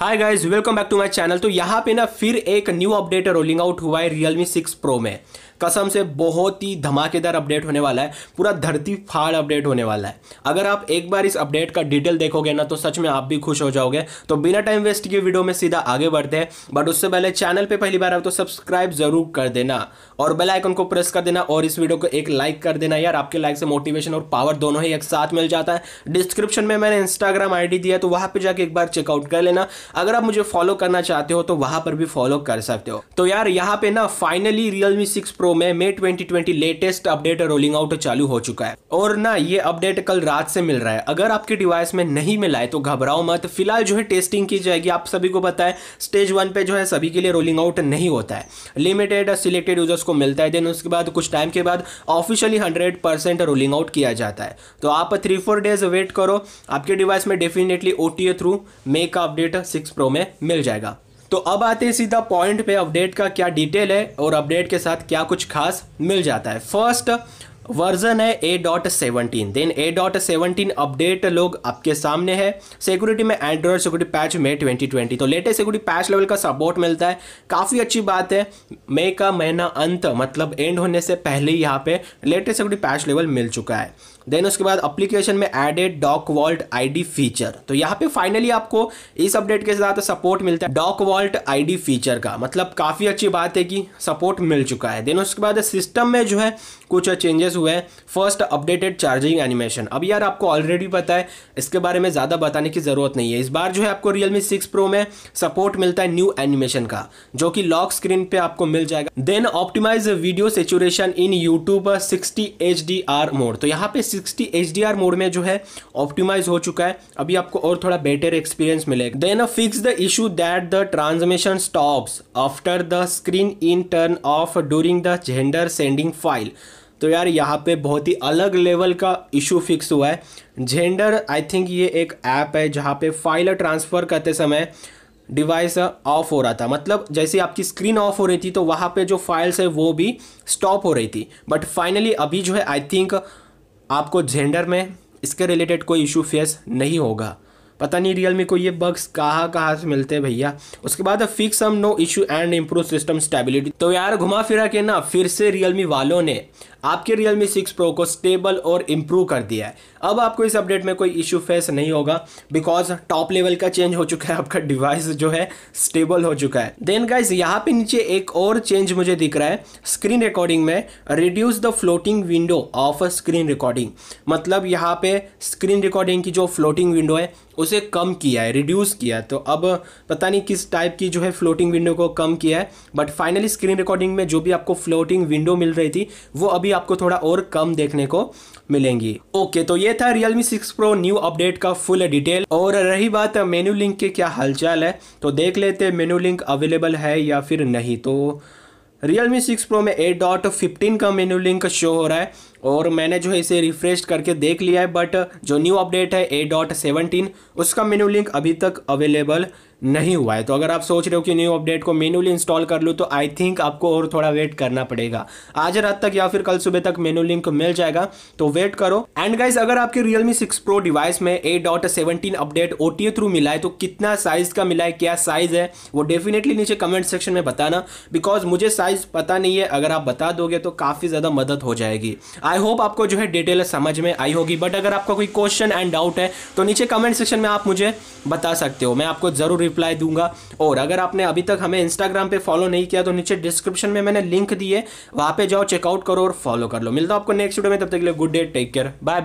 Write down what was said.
hi guys welcome back to my channel तो यहाँ पे ना फिर एक न्यू अपडेट रोलिंग आउट हुआ है रियलमी सिक्स प्रो में कसम से बहुत ही धमाकेदार अपडेट होने वाला है पूरा धरती फाड़ अपडेट होने वाला है अगर आप एक बार इस अपडेट का डिटेल देखोगे ना तो सच में आप भी खुश हो जाओगे तो बिना टाइम वेस्ट किए वीडियो में सीधा आगे बढ़ते हैं बट उससे पहले चैनल पर पहली बार आप तो सब्सक्राइब जरूर कर देना और बेल आइकन को प्रेस कर देना और इस वीडियो को एक लाइक कर देना यार आपके लाइक से मोटिवेशन और पावर दोनों ही एक साथ मिल जाता है डिस्क्रिप्शन में मैंने इंस्टाग्राम आईडी दिया तो वहां पर जाके एक बार चेकआउट कर लेना अगर आप मुझे फॉलो करना चाहते हो तो वहां पर भी फॉलो कर सकते हो तो यार यहाँ पे ना finally Realme six pro pro में May 2020 latest update rolling out चालू हो चुका है और ना ये अपडेट कल रात से मिल रहा है अगर आपके डिवाइस में नहीं मिला है तो घबराओ मत फिलहाल जो है टेस्टिंग की जाएगी आप सभी को पता है स्टेज वन पे जो है सभी के लिए रोलिंग आउट नहीं होता है लिमिटेड सिलेक्टेड यूजर्स को मिलता है देन उसके बाद कुछ टाइम के बाद ऑफिशियली हंड्रेड रोलिंग आउट किया जाता है तो आप थ्री फोर डेज वेट करो आपके डिवाइस में डेफिनेटली ओ थ्रू मे का अपडेट सिक्स प्रो में मिल जाएगा तो अब आते हैं सीधा पॉइंट पे अपडेट का क्या डिटेल है और अपडेट के साथ क्या कुछ खास मिल जाता है फर्स्ट वर्जन है A dot seventeen then A dot seventeen update लोग आपके सामने है सिक्योरिटी में Android security patch May twenty twenty तो लेटेस्ट सिक्योरिटी पैच लेवल का सपोर्ट मिलता है काफ़ी अच्छी बात है मई का महीना अंत मतलब एंड होने से पहले ही यहाँ पे लेटेस्ट सिक्योरिटी पैच लेवल मिल चुका है देन उसके बाद अप्लीकेशन में added doc vault ID feature तो यहाँ पे फाइनली आपको इस अपडेट के साथ सपोर्ट मिलता है डॉक वॉल्ट आईडी फीचर का मतलब काफ़ी अच्छी बात है कि सपोर्ट मिल चुका है देन उसके बाद सिस्टम में जो है कुछ चेंजेस हुए हैं फर्स्ट अपडेटेड चार्जिंग एनिमेशन अब यार आपको ऑलरेडी पता है इसके बारे में ज़्यादा बताने की ज़रूरत नहीं है इस बार जो है आपको रियलमी सिक्स प्रो में सपोर्ट मिलता है न्यू एनिमेशन का जो कि लॉक स्क्रीन पे आपको मिल जाएगा then optimize video saturation in YouTube sixty H mode तो यहाँ पे 360 HDR मोड में जो है ऑप्टिमाइज हो चुका है अभी आपको और थोड़ा बेटर एक्सपीरियंस मिलेगा then uh fix the issue that the transmission stops after the screen in turn off during the gender sending file तो यार यहाँ पे बहुत ही अलग लेवल का इशू फिक्स हुआ है जेंडर आई थिंक ये एक ऐप है जहाँ पे फाइल ट्रांसफ़र करते समय डिवाइस ऑफ uh, हो रहा था मतलब जैसे आपकी स्क्रीन ऑफ हो रही थी तो वहाँ पे जो फाइल्स है वो भी स्टॉप हो रही थी बट फाइनली अभी जो है आई थिंक आपको जेंडर में इसके रिलेटेड कोई इशू फेस नहीं होगा पता नहीं रियल मी को ये बग्स कहाँ कहाँ से मिलते हैं भैया उसके बाद फिक्स हम no issue and improve system stability तो यार घुमा फिरा के ना फिर से रियल मी वालों ने आपके रियल मी सिक्स प्रो को स्टेबल और इम्प्रूव कर दिया है अब आपको इस अपडेट में कोई इशू फेस नहीं होगा बिकॉज टॉप लेवल का चेंज हो चुका है आपका डिवाइस जो है स्टेबल हो चुका है देन गाइज यहाँ पे नीचे एक और चेंज मुझे दिख रहा है स्क्रीन रिकॉर्डिंग में reduce the floating window of screen recording मतलब यहाँ पे स्क्रीन रिकॉर्डिंग की जो फ्लोटिंग विंडो है उसे कम किया है रिड्यूस किया है तो अब पता नहीं किस टाइप की जो है फ्लोटिंग विंडो को कम किया है बट फाइनली स्क्रीन रिकॉर्डिंग में जो भी आपको फ्लोटिंग विंडो मिल रही थी वो अभी आपको थोड़ा और कम देखने को मिलेंगी ओके okay, तो ये था Realme 6 Pro न्यू अपडेट का फुल डिटेल और रही बात मेन्यू लिंक के क्या हालचाल है तो देख लेते मेन्यू लिंक अवेलेबल है या फिर नहीं तो Realme 6 Pro में 8.15 का मेन्यू लिंक शो हो रहा है और मैंने जो है इसे रिफ्रेश करके देख लिया है बट जो न्यू अपडेट है 8.17 उसका मेन्यू लिंक अभी तक अवेलेबल नहीं हुआ है तो अगर आप सोच रहे हो कि न्यू अपडेट को मेनुअली इंस्टॉल कर लूँ तो आई थिंक आपको और थोड़ा वेट करना पड़ेगा आज रात तक या फिर कल सुबह तक मेनू लिंक मिल जाएगा तो वेट करो एंड गाइज अगर आपके रियलमी सिक्स प्रो डिवाइस में A dot seventeen update O T through मिला है तो कितना साइज का मिला है क्या साइज है वो डेफिनेटली नीचे कमेंट सेक्शन में बताना बिकॉज मुझे साइज पता नहीं है अगर आप बता दोगे तो काफ़ी ज़्यादा मदद हो जाएगी आई होप आपको जो है डिटेल समझ में आई होगी बट अगर आपका कोई क्वेश्चन एंड डाउट है तो नीचे कमेंट सेक्शन में आप मुझे बता सकते हो मैं आपको ज़रूर रिप्लाई दूंगा और अगर आपने अभी तक हमें इंस्टाग्राम पे फॉलो नहीं किया तो नीचे डिस्क्रिप्शन में मैंने लिंक दिए वहां पर पे जाओ चेकआउट करो और फॉलो कर लो मिलता आपको नेक्स्ट वीडियो में तब तक के लिए good day take care bye